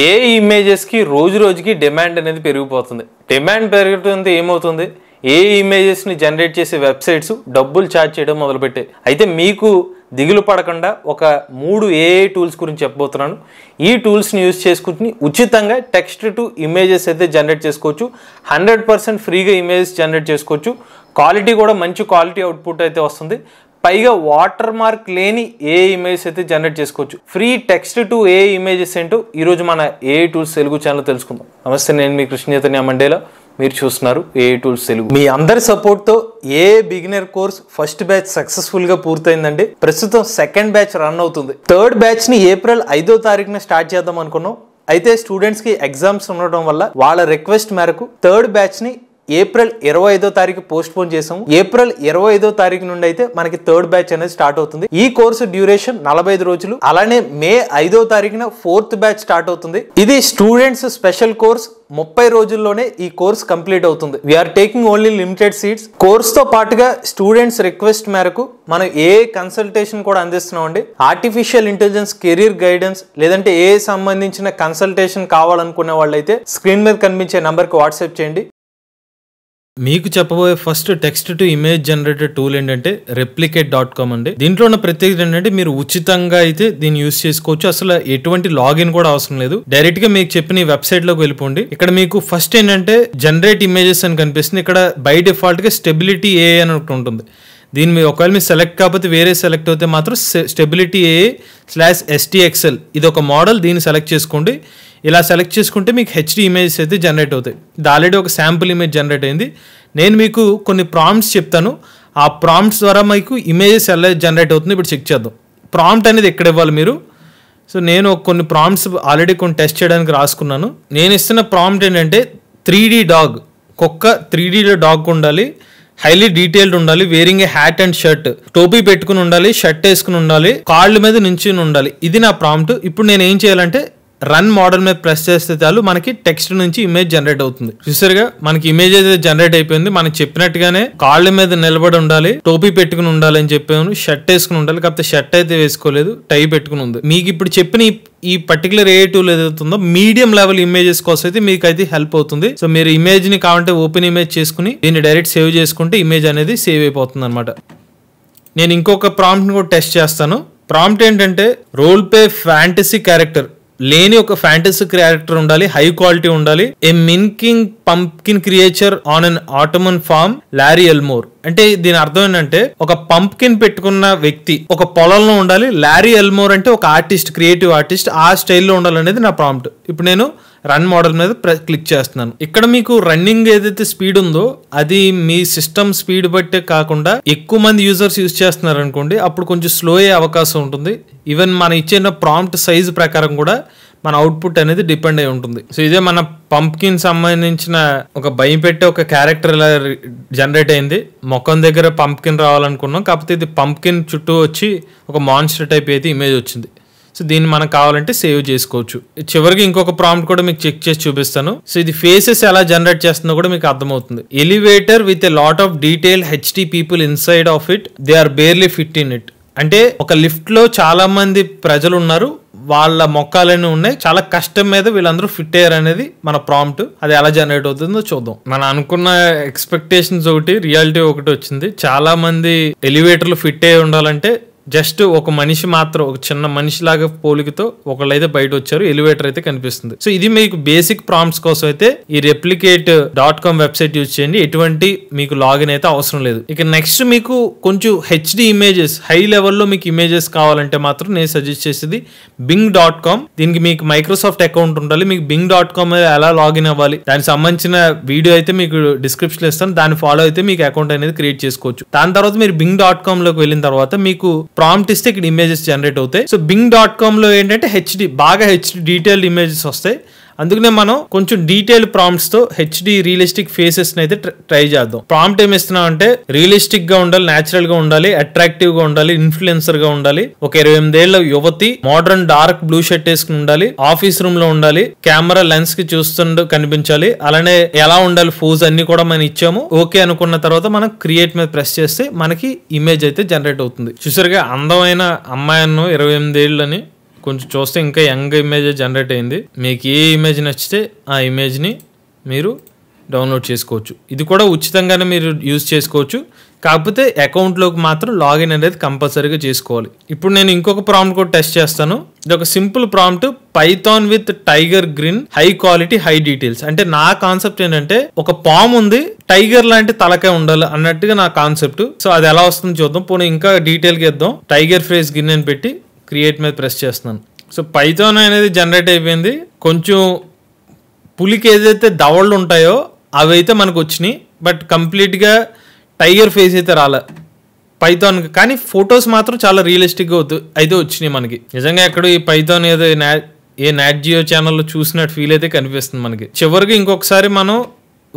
ఏ ఇమేజెస్కి రోజు రోజుకి డిమాండ్ అనేది పెరిగిపోతుంది డిమాండ్ పెరుగుతుంది ఏమవుతుంది ఏ ఇమేజెస్ని జనరేట్ చేసే వెబ్సైట్స్ డబ్బులు ఛార్జ్ చేయడం మొదలుపెట్టాయి అయితే మీకు దిగులు పడకుండా ఒక మూడు ఏ టూల్స్ గురించి చెప్పబోతున్నాను ఈ టూల్స్ని యూజ్ చేసుకుని ఉచితంగా టెక్స్ట్ టు ఇమేజెస్ అయితే జనరేట్ చేసుకోవచ్చు హండ్రెడ్ పర్సెంట్ ఫ్రీగా ఇమేజెస్ జనరేట్ చేసుకోవచ్చు క్వాలిటీ కూడా మంచి క్వాలిటీ అవుట్పుట్ అయితే వస్తుంది పైగా వాటర్ మార్క్ లేని ఏ ఇమేజెస్ అయితే జనరేట్ చేసుకోవచ్చు free text to AI images ఏంటో ఈరోజు మన ఏ టూల్స్ తెలుగు ఛానల్ తెలుసుకుందాం నమస్తే నేను మీ కృష్ణ చైతన్య మండేలా మీరు చూస్తున్నారు ఏ టూల్స్ తెలుగు మీ అందరి సపోర్ట్తో AI beginner course first batch సక్సెస్ఫుల్గా పూర్తయిందండి ప్రస్తుతం సెకండ్ బ్యాచ్ రన్ అవుతుంది థర్డ్ బ్యాచ్ని ఏప్రిల్ ఐదో తారీఖున స్టార్ట్ చేద్దాం అనుకున్నాం అయితే స్టూడెంట్స్కి ఎగ్జామ్స్ ఉండడం వల్ల వాళ్ళ రిక్వెస్ట్ మేరకు థర్డ్ బ్యాచ్ని ఏప్రిల్ ఇరవై ఐదో తారీఖు పోస్ట్ పోన్ చేసాం ఏప్రిల్ ఇరవై ఐదో తారీఖు నుండి అయితే మనకి థర్డ్ బ్యాచ్ అనేది స్టార్ట్ అవుతుంది ఈ కోర్సు డ్యూరేషన్ నలభై ఐదు రోజులు అలానే మే ఐదో తారీఖున ఫోర్త్ బ్యాచ్ స్టార్ట్ అవుతుంది ఇది స్టూడెంట్స్ స్పెషల్ కోర్స్ ముప్పై రోజుల్లోనే ఈ కోర్స్ కంప్లీట్ అవుతుంది we're taking only limited seats కోర్స్తో పాటుగా స్టూడెంట్స్ రిక్వెస్ట్ మేరకు మనం ఏ కన్సల్టేషన్ కూడా అందిస్తున్నామండి ఆర్టిఫిషియల్ ఇంటెలిజెన్స్ కెరీర్ గైడెన్స్ లేదంటే ఏ సంబంధించిన కన్సల్టేషన్ కావాలనుకునే వాళ్ళైతే స్క్రీన్ మీద కనిపించే నంబర్కి వాట్సాప్ చేయండి మీకు చెప్పబోయే first text to image generator tool ఏంటంటే రెప్లికేట్ డాట్ కామ్ అండి దీంట్లో ఉన్న ప్రత్యేకత ఏంటంటే మీరు ఉచితంగా అయితే దీన్ని యూస్ చేసుకోవచ్చు అసలు ఎటువంటి లాగిన్ కూడా అవసరం లేదు డైరెక్ట్ గా మీకు చెప్పిన వెబ్సైట్ లోకి వెళ్ళిపోండి ఇక్కడ మీకు ఫస్ట్ ఏంటంటే జనరేట్ ఇమేజెస్ అని కనిపిస్తుంది ఇక్కడ బై డిఫాల్ట్ గా స్టెబిలిటీ ఏ అని ఒకటి ఉంటుంది దీని మీద ఒకవేళ మీరు సెలెక్ట్ కాకపోతే వేరే సెలెక్ట్ అయితే మాత్రం స్టెబిలిటీ ఏ స్లాష్ ఎస్టీఎక్స్ఎల్ ఇది ఒక మోడల్ దీన్ని సెలెక్ట్ చేసుకోండి ఇలా సెలెక్ట్ చేసుకుంటే మీకు హెచ్డి ఇమేజెస్ అయితే జనరేట్ అవుతాయి ఇది ఆల్రెడీ ఒక శాంపుల్ ఇమేజ్ జనరేట్ అయింది నేను మీకు కొన్ని ప్రాంప్ట్స్ చెప్తాను ఆ ప్రాంప్ట్స్ ద్వారా మీకు ఇమేజెస్ ఎలా జనరేట్ అవుతుంది ఇప్పుడు చెక్ చేద్దాం ప్రామ్ట్ అనేది ఎక్కడ ఇవ్వాలి మీరు సో నేను కొన్ని ప్రామ్స్ ఆల్రెడీ కొన్ని టెస్ట్ చేయడానికి రాసుకున్నాను నేను ఇస్తున్న ప్రాంప్ట్ ఏంటంటే త్రీ డాగ్ కుక్క త్రీ డీలో డాగ్ ఉండాలి హైలీ డీటెయిల్డ్ ఉండాలి wearing a hat and shirt టోపీ పెట్టుకుని ఉండాలి షర్ట్ వేసుకుని ఉండాలి కాళ్ళ మీద నుంచి ఉండాలి ఇది నా ప్రాంప్ట్ ఇప్పుడు నేను ఏం చేయాలంటే రన్ మోడల్ మీద ప్రెస్ చేస్తే చాలు మనకి టెక్స్ట్ నుంచి ఇమేజ్ జనరేట్ అవుతుంది చూసారుగా మనకి ఇమేజ్ అయితే జనరేట్ అయిపోయింది మనం చెప్పినట్టుగానే కాళ్ళ మీద నిలబడి ఉండాలి టోపీ పెట్టుకుని ఉండాలి అని చెప్పాను షర్ట్ వేసుకుని ఉండాలి కాకపోతే షర్ట్ అయితే వేసుకోలేదు టై పెట్టుకుని ఉంది మీకు ఇప్పుడు చెప్పిన ఈ పర్టికులర్ ఏ టూల్ ఏదైతుందో మీడియం లెవెల్ ఇమేజెస్ కోసం అయితే మీకు అయితే హెల్ప్ అవుతుంది సో మీరు ఇమేజ్ ని కావాలంటే ఓపెన్ ఇమేజ్ చేసుకుని దీన్ని డైరెక్ట్ సేవ్ చేసుకుంటే ఇమేజ్ అనేది సేవ్ అయిపోతుంది అనమాట నేను ఇంకొక ప్రాంప్ట్ని కూడా టెస్ట్ చేస్తాను ప్రాంప్ట్ ఏంటంటే రోల్ పే ఫ్యాంటసీ క్యారెక్టర్ లేని ఒక ఫ్యాంటసీ క్యారెక్టర్ ఉండాలి హై క్వాలిటీ ఉండాలి a mincing pumpkin creature on an autumn farm Larry Elmore అంటే దీని అర్థం ఏంటంటే ఒక పంప్కిన్ పెట్టుకున్న వ్యక్తి ఒక పొలంలో ఉండాలి లారీ ఎల్మోర్ అంటే ఒక ఆర్టిస్ట్ క్రియేటివ్ ఆర్టిస్ట్ ఆ స్టైల్లో ఉండాలనేది నా ప్రాంప్ట్ ఇప్పుడు నేను రన్ మోడల్ మీద క్లిక్ చేస్తున్నాను ఇక్కడ మీకు రన్నింగ్ ఏదైతే స్పీడ్ ఉందో అది మీ సిస్టమ్ స్పీడ్ బట్టే కాకుండా ఎక్కువ మంది యూజర్స్ యూజ్ చేస్తున్నారు అనుకోండి అప్పుడు కొంచెం స్లో అయ్యే అవకాశం ఉంటుంది ఈవెన్ మన ఇచ్చిన ప్రాంప్ట్ సైజ్ ప్రకారం కూడా మన అవుట్పుట్ అనేది డిపెండ్ అయి ఉంటుంది సో ఇదే మన పంప్కిన్ సంబంధించిన ఒక భయం పెట్టే ఒక క్యారెక్టర్ ఇలా జనరేట్ అయింది మొఖం దగ్గర పంప్కిన్ రావాలనుకున్నాం కాకపోతే ఇది పంప్కిన్ చుట్టూ వచ్చి ఒక మాన్స్టర్ టైప్ అయితే ఇమేజ్ వచ్చింది సో దీన్ని మనకు కావాలంటే సేవ్ చేసుకోవచ్చు చివరికి ఇంకొక ప్రాంప్ట్ కూడా మీకు చెక్ చేసి చూపిస్తాను సో ఇది ఫేసెస్ ఎలా జనరేట్ చేస్తుందో కూడా మీకు అర్థమవుతుంది elevator with a lot of detail HD people inside of it they are barely fit in it అంటే ఒక లిఫ్ట్లో చాలా మంది ప్రజలు ఉన్నారు వాళ్ళ మొక్కలన్నీ ఉన్నాయి చాలా కష్టం మీద వీళ్ళందరూ ఫిట్ అయ్యారు అనేది మన ప్రాంప్ట్ అది ఎలా జనరేట్ అవుతుందో చూద్దాం మనం అనుకున్న ఎక్స్పెక్టేషన్స్ ఒకటి రియాలిటీ ఒకటి వచ్చింది చాలా మంది ఎలివేటర్లు ఫిట్ అయ్యి ఉండాలంటే జస్ట్ ఒక మనిషి మాత్రం ఒక చిన్న మనిషిలాగా పోలికతో ఒకళ్ళు అయితే బయట వచ్చారు ఎలివేటర్ అయితే కనిపిస్తుంది సో ఇది మీకు బేసిక్ ప్రామ్స్ కోసం అయితే ఈ replicate dot com website use చేయండి ఎటువంటి మీకు లాగిన్ అయితే అవసరం లేదు ఇక నెక్స్ట్ మీకు కొంచెం హెచ్డి ఇమేజెస్ హై లెవెల్లో మీకు ఇమేజెస్ కావాలంటే మాత్రం నేను సజెస్ట్ చేసేది బింగ్ డాట్ కామ్ దీనికి మీకు మైక్రోసాఫ్ట్ అకౌంట్ ఉండాలి మీకు బింగ్ డాట్ కామ్ ఎలా లాగిన్ అవ్వాలి దానికి సంబంధించిన వీడియో అయితే మీకు డిస్క్రిప్షన్ ఇస్తాను దాన్ని ఫాలో అయితే మీకు అకౌంట్ అనేది క్రియేట్ చేసుకోవచ్చు దాని తర్వాత మీరు బింగ్ డాట్ కామ్ లోకి వెళ్ళిన తర్వాత మీకు ప్రాంప్ట్ ఇస్తే ఇక్కడ ఇమేజెస్ జనరేట్ అవుతాయి సో బింగ్ డాట్ కామ్ లో ఏంటంటే హెచ్డి బాగా హెచ్డి డీటెయిల్డ్ ఇమేజెస్ వస్తాయి అందుకనే మనం కొంచెం డీటెయిల్ ప్రాంప్ట్స్ తో హెచ్డి రియలిస్టిక్ ఫేసెస్ అయితే ట్రై చేద్దాం ప్రాంప్ట్ ఏమి ఇస్తున్నాం అంటే రియలిస్టిక్ గా ఉండాలి నేచురల్ గా ఉండాలి అట్రాక్టివ్ గా ఉండాలి ఇన్ఫ్లుయెన్సర్ గా ఉండాలి ఒక ఇరవై ఎనిమిదేళ్ల యువతి మోడర్న్ డార్క్ బ్లూ షర్ట్ వేసుకుని ఉండాలి ఆఫీస్ రూమ్ లో ఉండాలి కెమెరా లెన్స్ కి చూస్తుండే కనిపించాలి అలానే ఎలా ఉండాలి ఫోజ్ అన్ని కూడా మనం ఇచ్చాము ఓకే అనుకున్న తర్వాత మనం క్రియేట్ మీద ప్రెస్ చేస్తే మనకి ఇమేజ్ అయితే జనరేట్ అవుతుంది చూసారుగా అందమైన అమ్మాయిను ఇరవై ఎనిమిది ఏళ్ళని కొంచెం చూస్తే ఇంకా యంగ్ ఇమేజ్ జనరేట్ అయింది మీకు ఏ ఇమేజ్ నచ్చితే ఆ ఇమేజ్ని మీరు డౌన్లోడ్ చేసుకోవచ్చు ఇది కూడా ఉచితంగానే మీరు యూజ్ చేసుకోవచ్చు కాకపోతే అకౌంట్లోకి మాత్రం లాగిన్ అనేది కంపల్సరీగా చేసుకోవాలి ఇప్పుడు నేను ఇంకొక ప్రాంప్ట్ కూడా టెస్ట్ చేస్తాను ఇది ఒక simple prompt python with tiger green high quality high details అంటే నా కాన్సెప్ట్ ఏంటంటే ఒక పామ్ ఉంది టైగర్ లాంటి తలకే ఉండాలి అన్నట్టుగా నా కాన్సెప్ట్ సో అది ఎలా వస్తుందో చూద్దాం పోనీ ఇంకా డీటెయిల్గా ఇద్దాం టైగర్ ఫేస్ గిన్నె అని పెట్టి క్రియేట్ మీద ప్రెస్ చేస్తున్నాను సో పైథాన్ అనేది జనరేట్ అయిపోయింది కొంచెం పులికి ఏదైతే దవళ్ళు ఉంటాయో అవి అయితే మనకు వచ్చినాయి బట్ కంప్లీట్గా టైగర్ ఫేస్ అయితే రాలే పైథాన్ కానీ ఫొటోస్ మాత్రం చాలా రియలిస్టిక్గా అయితే వచ్చినాయి మనకి నిజంగా ఎక్కడో ఈ పైథాన్ ఏదో ఏ నాట్ జియో ఛానల్లో చూసినట్టు ఫీల్ అయితే కనిపిస్తుంది మనకి చివరికి ఇంకొకసారి మనం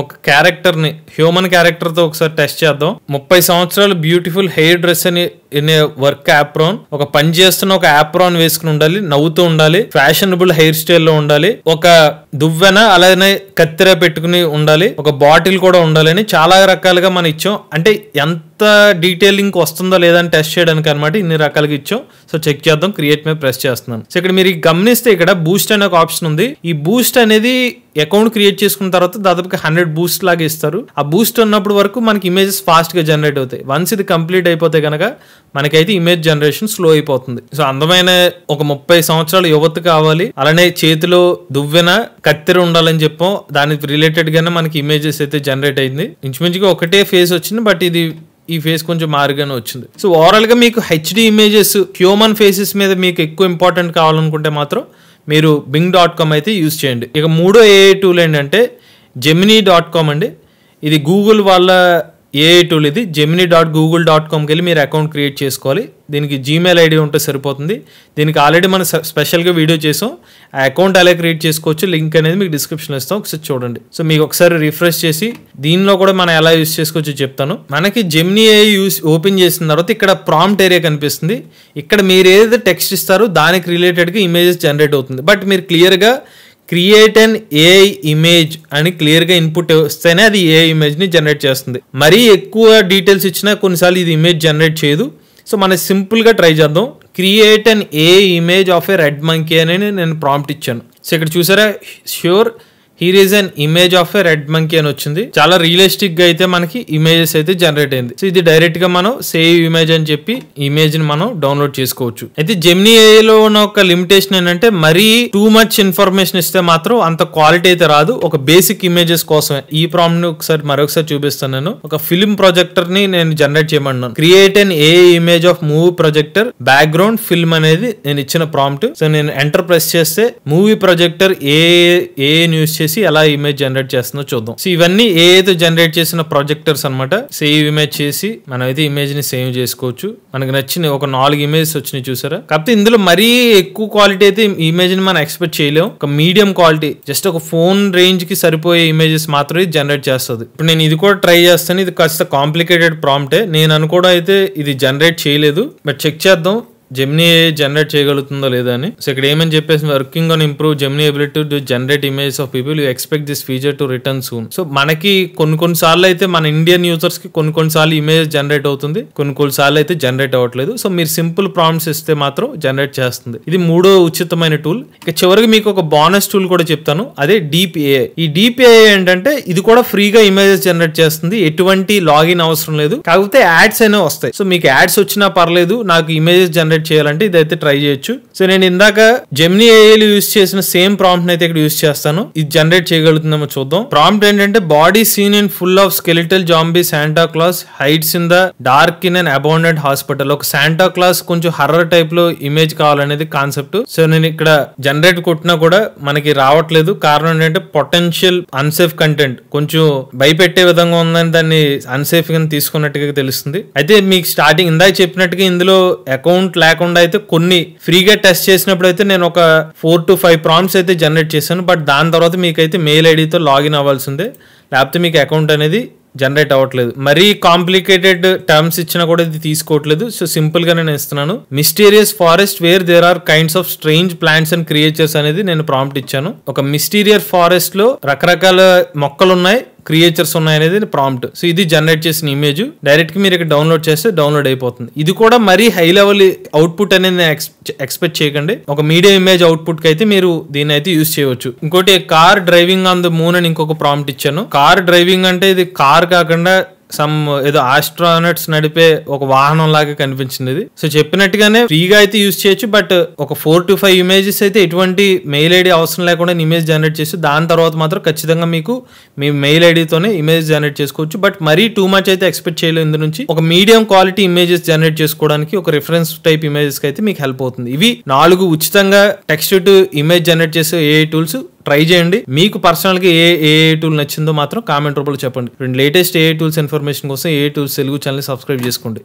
ఒక క్యారెక్టర్ని హ్యూమన్ క్యారెక్టర్తో ఒకసారి టెస్ట్ చేద్దాం ముప్పై సంవత్సరాలు బ్యూటిఫుల్ హెయిర్ డ్రెస్ అని ఇన్ వర్క్ యాప్రాన్ ఒక పని చేస్తున్న ఒక యాప్రాన్ వేసుకుని ఉండాలి నవ్వుతూ ఉండాలి ఫ్యాషనబుల్ హెయిర్ స్టైల్లో ఉండాలి ఒక దువ్వెన అలానే కత్తిర పెట్టుకుని ఉండాలి ఒక బాటిల్ కూడా ఉండాలని చాలా రకాలుగా మనం ఇచ్చాం అంటే ఎంత ఎంత డీటెయిలింగ్ వస్తుందో లేదని టెస్ట్ చేయడానికి అనమాట ఇన్ని రకాలుగా ఇచ్చాం సో చెక్ చేద్దాం క్రియేట్ మీద ప్రెస్ చేస్తున్నాను సో ఇక్కడ మీరు గమనిస్తే ఇక్కడ బూస్ట్ అనే ఒక ఆప్షన్ ఉంది ఈ బూస్ట్ అనేది అకౌంట్ క్రియేట్ చేసుకున్న తర్వాత దాదాపుగా హండ్రెడ్ బూస్ట్ లాగా ఇస్తారు ఆ బూస్ట్ ఉన్నప్పుడు వరకు మనకి ఇమేజెస్ ఫాస్ట్గా జనరేట్ అవుతాయి వన్స్ ఇది కంప్లీట్ అయిపోతే కనుక మనకైతే ఇమేజ్ జనరేషన్ స్లో అయిపోతుంది సో అందమైన ఒక ముప్పై సంవత్సరాల యువత కావాలి అలానే చేతిలో దువ్వెన కత్తెర ఉండాలని చెప్పాం దానికి రిలేటెడ్గానే మనకి ఇమేజెస్ అయితే జనరేట్ అయింది ఇంచుమించుగా ఒకటే ఫేజ్ వచ్చింది బట్ ఇది ఈ ఫేస్ కొంచెం మారుగానే వచ్చింది సో ఓవరాల్ గా మీకు హెచ్డి ఇమేజెస్ హ్యూమన్ ఫేసెస్ మీద మీకు ఎక్కువ ఇంపార్టెంట్ కావాలనుకుంటే మాత్రం మీరు బింగ్ డాట్ కామ్ అయితే యూస్ చేయండి ఇక మూడో ఏ టూల్ ఏంటంటే జెమినీ డాట్ కామ్ అండి ఇది గూగుల్ వాళ్ళ ఏఐ టూల్ ఇది జెమినీ డాట్ గూగుల్ డాట్ కామ్కి వెళ్ళి మీరు అకౌంట్ క్రియేట్ చేసుకోవాలి దీనికి జీమెయిల్ ఐడి ఉంటే సరిపోతుంది దీనికి ఆల్రెడీ మనం స్పెషల్గా వీడియో చేసాం ఆ అకౌంట్ ఎలా క్రియేట్ చేసుకోవచ్చు లింక్ అనేది మీకు డిస్క్రిప్షన్లో ఇస్తాం ఒకసారి చూడండి సో మీకు ఒకసారి రిఫ్రెష్ చేసి దీనిలో కూడా మనం ఎలా యూస్ చేసుకోవచ్చు చెప్తాను మనకి జెమినీ ఏ యూస్ ఓపెన్ చేసిన తర్వాత ఇక్కడ ప్రాంప్ట్ ఏరియా కనిపిస్తుంది ఇక్కడ మీరు ఏదైతే టెక్స్ట్ ఇస్తారో దానికి రిలేటెడ్గా ఇమేజెస్ జనరేట్ అవుతుంది బట్ మీరు క్లియర్గా క్రియేట్ అన్ ఏఐ ఇమేజ్ అని క్లియర్గా ఇన్పుట్ వస్తేనే అది ఏ ఇమేజ్ని జనరేట్ చేస్తుంది మరీ ఎక్కువ డీటెయిల్స్ ఇచ్చినా కొన్నిసార్లు ఇది ఇమేజ్ జనరేట్ చేయదు సో మనం సింపుల్గా ట్రై చేద్దాం create an a image of a red monkey అని నేను ప్రాంప్ట్ ఇచ్చాను సో ఇక్కడ చూసారా sure here is an image of a red monkey అని వచ్చింది చాలా రియలిస్టిక్ గా అయితే మనకి ఇమేజెస్ అయితే జనరేట్ అయింది సో ఇది డైరెక్ట్ గా మనం సేవ్ ఇమేజ్ అని చెప్పి ఇమేజ్ ని మనం డౌన్లోడ్ చేసుకోవచ్చు అయితే జెమ్నీ లో ఉన్న ఒక లిమిటేషన్ ఏంటంటే మరీ టూ మచ్ ఇన్ఫర్మేషన్ ఇస్తే మాత్రం అంత క్వాలిటీ అయితే రాదు ఒక బేసిక్ ఇమేజెస్ కోసమే ఈ ప్రామ్ ని ఒకసారి మరొకసారి చూపిస్తాను నేను ఒక ఫిల్మ్ ప్రొజెక్టర్ ని నేను జనరేట్ చేయమన్నాను create an a image of movie projector background film అనేది నేను ఇచ్చిన ప్రాంప్ట్ సో నేను ఎంటర్ ప్రెస్ చేస్తే మూవీ ప్రొజెక్టర్ ఏ ఏ న్యూస్ చేసి చేసి ఎలా ఇమేజ్ జనరేట్ చేస్తుందో చూద్దాం సో ఇవన్నీ ఏదో జనరేట్ చేసిన ప్రొజెక్టర్స్ అనమాట సేవ్ ఇమేజ్ చేసి మనం అయితే ఇమేజ్ ని సేవ్ చేసుకోవచ్చు మనకు నచ్చిన ఒక నాలుగు ఇమేజెస్ వచ్చినాయి చూసారా కాకపోతే ఇందులో మరీ ఎక్కువ క్వాలిటీ అయితే ఇమేజ్ ని మనం ఎక్స్పెక్ట్ చేయలేం ఒక మీడియం క్వాలిటీ జస్ట్ ఒక ఫోన్ రేంజ్ కి సరిపోయే ఇమేజెస్ మాత్రమే జనరేట్ చేస్తుంది ఇప్పుడు నేను ఇది కూడా ట్రై చేస్తాను ఇది కాస్త కాంప్లికేటెడ్ ప్రాంప్టే నేను అనుకోవడం అయితే ఇది జనరేట్ చేయలేదు బట్ చెక్ చేద్దాం జెమ్ని జనరేట్ చేయగలుగుతుందో లేదా అని సో ఇక్కడ ఏమని చెప్పేసి working on improve Gemini ability to generate image of people you expect this feature to return soon so మనకి కొన్ని కొన్ని సార్లు అయితే మన ఇండియన్ యూజర్స్ కి కొన్ని కొన్ని సార్లు ఇమేజ్ జనరేట్ అవుతుంది కొన్ని కొన్ని సార్లు అయితే జనరేట్ అవ్వట్లేదు సో మీరు సింపుల్ ప్రామ్స్ ఇస్తే మాత్రం జనరేట్ చేస్తుంది ఇది మూడో ఉచితమైన టూల్ ఇక చివరికి మీకు ఒక బోనస్ టూల్ కూడా చెప్తాను అదే డిపిఏ ఈ డిపిఏ ఏంటంటే ఇది కూడా ఫ్రీగా ఇమేజెస్ జనరేట్ చేస్తుంది ఎటువంటి లాగిన్ అవసరం లేదు కాకపోతే యాడ్స్ అయినా వస్తాయి సో మీకు యాడ్స్ వచ్చినా పర్లేదు నాకు ఇమేజెస్ జనరేట్ జనరేట్ చేయాలంటే ఇదైతే ట్రై చేయొచ్చు సో నేను ఇందాక జెమ్ని ఏఐలు యూజ్ చేసిన సేమ్ ప్రాంప్ట్ అయితే ఇక్కడ యూజ్ చేస్తాను ఇది జనరేట్ చేయగలుగుతుందేమో చూద్దాం ప్రాంప్ట్ ఏంటంటే body scene in full of skeletal zombie Santa Claus hides in the dark in and abandoned hospital ఒక శాంటా క్లాస్ కొంచెం హర్రర్ టైప్ లో ఇమేజ్ కావాలనేది కాన్సెప్ట్ సో నేను ఇక్కడ జనరేట్ కొట్టినా కూడా మనకి రావట్లేదు కారణం ఏంటంటే పొటెన్షియల్ అన్సేఫ్ కంటెంట్ కొంచెం భయపెట్టే విధంగా ఉందని దాన్ని అన్సేఫ్ గా తీసుకున్నట్టుగా తెలుస్తుంది అయితే మీకు స్టార్టింగ్ ఇందాక చెప్పినట్టుగా ఇందులో అకౌంట్ ల్యాక్ లేకుండా అయితే కొన్ని ఫ్రీగా టెస్ట్ చేసినప్పుడు అయితే నేను ఒక ఫోర్ టు ఫైవ్ ప్రామ్స్ అయితే జనరేట్ చేశాను బట్ దాని తర్వాత మీకైతే మెయిల్ ఐడితో లాగిన్ అవ్వాల్సిందే లేకపోతే మీకు అకౌంట్ అనేది జనరేట్ అవ్వట్లేదు మరీ కాంప్లికేటెడ్ టర్మ్స్ ఇచ్చినా కూడా ఇది తీసుకోవట్లేదు సో సింపుల్ గా నేను ఇస్తున్నాను mysterious forest where there are kinds of strange plants and creatures అనేది నేను ప్రాంప్ట్ ఇచ్చాను ఒక మిస్టీరియర్ ఫారెస్ట్ లో రకరకాల మొక్కలు ఉన్నాయి క్రియేచర్స్ ఉన్నాయనేది ప్రాంప్ట్ సో ఇది జనరేట్ చేసిన ఇమేజ్ డైరెక్ట్ గా మీరు ఇక్కడ డౌన్లోడ్ చేస్తే డౌన్లోడ్ అయిపోతుంది ఇది కూడా మరీ హై లెవెల్ అవుట్పుట్ అనేది ఎక్స్పెక్ట్ చేయకండి ఒక మీడియం ఇమేజ్ అవుట్పుట్ కి అయితే మీరు దీన్ని అయితే యూస్ చేయవచ్చు ఇంకోటి car driving on the moon అని ఇంకొక ప్రాంప్ట్ ఇచ్చాను కార్ డ్రైవింగ్ అంటే ఇది కార్ కాకుండా సమ్ ఏదో ఆస్ట్రానట్స్ నడిపే ఒక వాహనం లాగా కనిపించింది ఇది సో చెప్పినట్టుగానే ఫ్రీగా అయితే యూజ్ చేయొచ్చు బట్ ఒక ఫోర్ టు ఫైవ్ ఇమేజెస్ అయితే ఎటువంటి మెయిల్ ఐడి అవసరం లేకుండా ఇమేజ్ జనరేట్ చేసి దాని తర్వాత మాత్రం ఖచ్చితంగా మీకు మీ మెయిల్ ఐడితోనే ఇమేజ్ జనరేట్ చేసుకోవచ్చు బట్ మరీ టూ మచ్ అయితే ఎక్స్పెక్ట్ చేయలేదు ఇందు నుంచి ఒక మీడియం క్వాలిటీ ఇమేజెస్ జనరేట్ చేసుకోవడానికి ఒక రిఫరెన్స్ టైప్ ఇమేజెస్ అయితే మీకు హెల్ప్ అవుతుంది ఇవి నాలుగు ఉచితంగా టెక్స్ట్ టు ఇమేజ్ జనరేట్ చేసే ఏ టూల్స్ ట్రై చేయండి మీకు గా ఏ ఏ టూల్ నచ్చిందో మాత్రం కామెంట్ రూపంలో చెప్పండి రెండు లేటెస్ట్ ఏ టూల్స్ ఇన్ఫర్మేషన్ కోసం ఏ టూల్స్ తెలుగు ఛానల్ సబ్స్క్రైబ్ చేసుకోండి